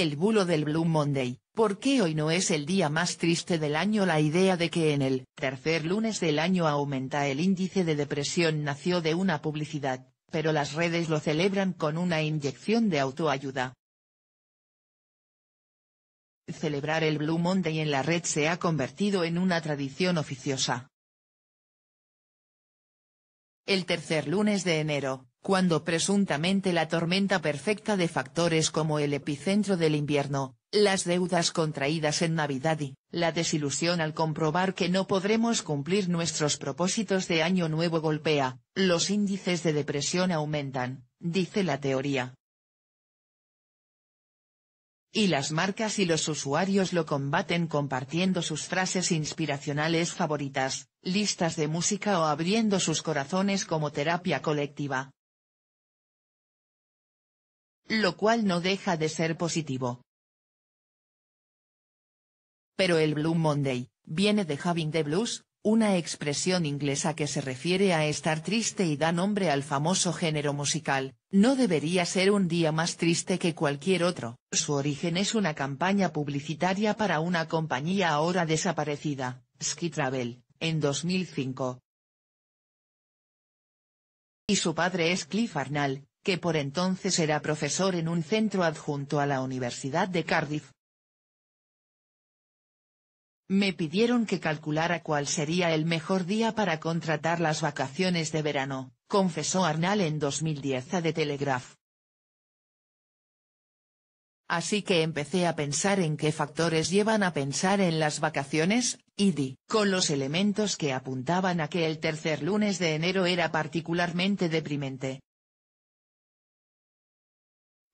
El bulo del Blue Monday, ¿por qué hoy no es el día más triste del año? La idea de que en el tercer lunes del año aumenta el índice de depresión nació de una publicidad, pero las redes lo celebran con una inyección de autoayuda. Celebrar el Blue Monday en la red se ha convertido en una tradición oficiosa el tercer lunes de enero, cuando presuntamente la tormenta perfecta de factores como el epicentro del invierno, las deudas contraídas en Navidad y, la desilusión al comprobar que no podremos cumplir nuestros propósitos de año nuevo golpea, los índices de depresión aumentan, dice la teoría, y las marcas y los usuarios lo combaten compartiendo sus frases inspiracionales favoritas, listas de música o abriendo sus corazones como terapia colectiva. Lo cual no deja de ser positivo. Pero el Blue Monday, viene de Having the Blues, una expresión inglesa que se refiere a estar triste y da nombre al famoso género musical, no debería ser un día más triste que cualquier otro. Su origen es una campaña publicitaria para una compañía ahora desaparecida, Ski Travel, en 2005. Y su padre es Cliff Arnall, que por entonces era profesor en un centro adjunto a la Universidad de Cardiff. Me pidieron que calculara cuál sería el mejor día para contratar las vacaciones de verano, confesó Arnal en 2010 a The Telegraph. Así que empecé a pensar en qué factores llevan a pensar en las vacaciones, y di, con los elementos que apuntaban a que el tercer lunes de enero era particularmente deprimente,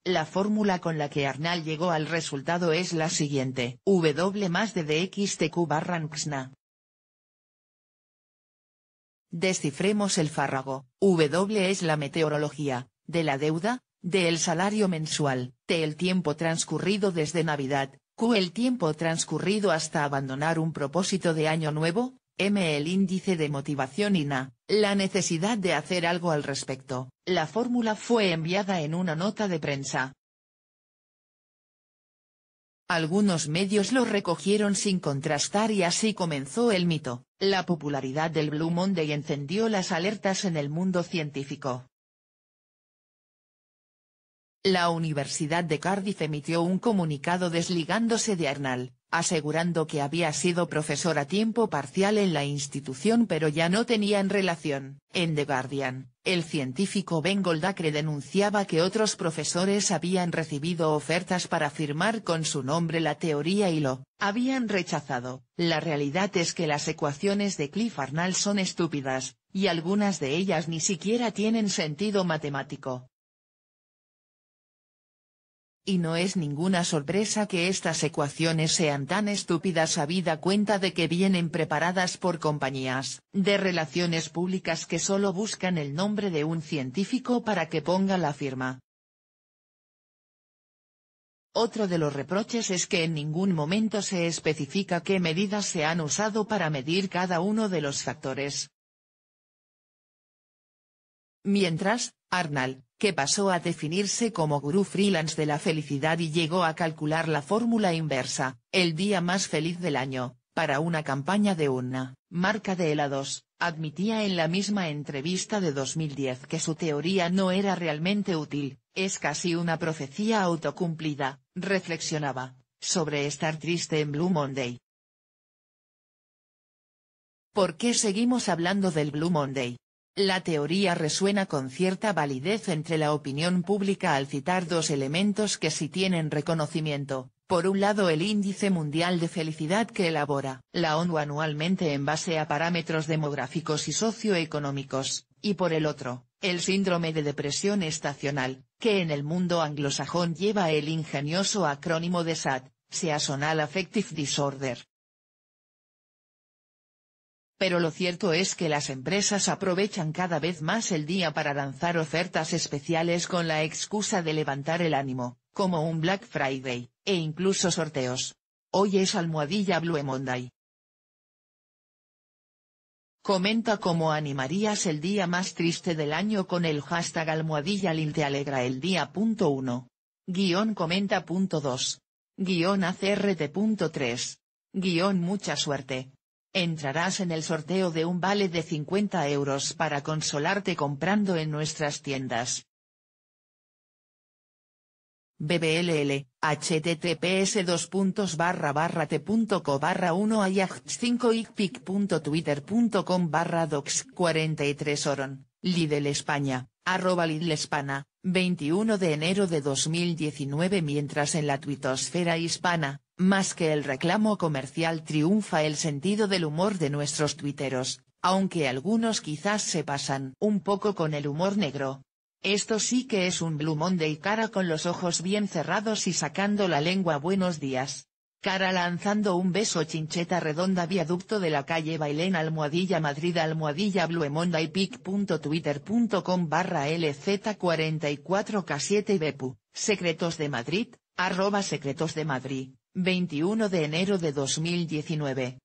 la fórmula con la que Arnal llegó al resultado es la siguiente. W más de barra nxna. Descifremos el fárrago. W es la meteorología, de la deuda, de el salario mensual, T el tiempo transcurrido desde Navidad, Q el tiempo transcurrido hasta abandonar un propósito de año nuevo, M. El índice de motivación INA, la necesidad de hacer algo al respecto. La fórmula fue enviada en una nota de prensa. Algunos medios lo recogieron sin contrastar y así comenzó el mito. La popularidad del Blue Monday encendió las alertas en el mundo científico. La Universidad de Cardiff emitió un comunicado desligándose de Arnal, asegurando que había sido profesor a tiempo parcial en la institución pero ya no tenían relación. En The Guardian, el científico Ben Goldacre denunciaba que otros profesores habían recibido ofertas para firmar con su nombre la teoría y lo habían rechazado. La realidad es que las ecuaciones de Cliff Arnall son estúpidas, y algunas de ellas ni siquiera tienen sentido matemático. Y no es ninguna sorpresa que estas ecuaciones sean tan estúpidas a vida cuenta de que vienen preparadas por compañías de relaciones públicas que solo buscan el nombre de un científico para que ponga la firma. Otro de los reproches es que en ningún momento se especifica qué medidas se han usado para medir cada uno de los factores. Mientras, Arnal, que pasó a definirse como gurú freelance de la felicidad y llegó a calcular la fórmula inversa, el día más feliz del año, para una campaña de una marca de helados, admitía en la misma entrevista de 2010 que su teoría no era realmente útil, es casi una profecía autocumplida, reflexionaba, sobre estar triste en Blue Monday. ¿Por qué seguimos hablando del Blue Monday? La teoría resuena con cierta validez entre la opinión pública al citar dos elementos que sí tienen reconocimiento, por un lado el Índice Mundial de Felicidad que elabora la ONU anualmente en base a parámetros demográficos y socioeconómicos, y por el otro, el síndrome de depresión estacional, que en el mundo anglosajón lleva el ingenioso acrónimo de SAD, Seasonal Affective Disorder, pero lo cierto es que las empresas aprovechan cada vez más el día para lanzar ofertas especiales con la excusa de levantar el ánimo, como un Black Friday, e incluso sorteos. Hoy es almohadilla Blue Monday. Comenta cómo animarías el día más triste del año con el hashtag almohadilla Lil te alegra el día.1. Guión Comenta.2. Guión Guión mucha suerte, Entrarás en el sorteo de un vale de 50 euros para consolarte comprando en nuestras tiendas. BBLL, https dos barra barra t.co barra 1 5 icpic.twitter.com barra docs 43 oron, Lidl España, arroba Lidl Hispana, 21 de enero de 2019 mientras en la tuitosfera hispana, más que el reclamo comercial triunfa el sentido del humor de nuestros tuiteros, aunque algunos quizás se pasan un poco con el humor negro. Esto sí que es un Blue y cara con los ojos bien cerrados y sacando la lengua buenos días. Cara lanzando un beso chincheta redonda viaducto de la calle Bailén almohadilla Madrid almohadilla Blue barra LZ44K7 Bepu, Secretos de Madrid, arroba Secretos de Madrid. 21 de enero de 2019.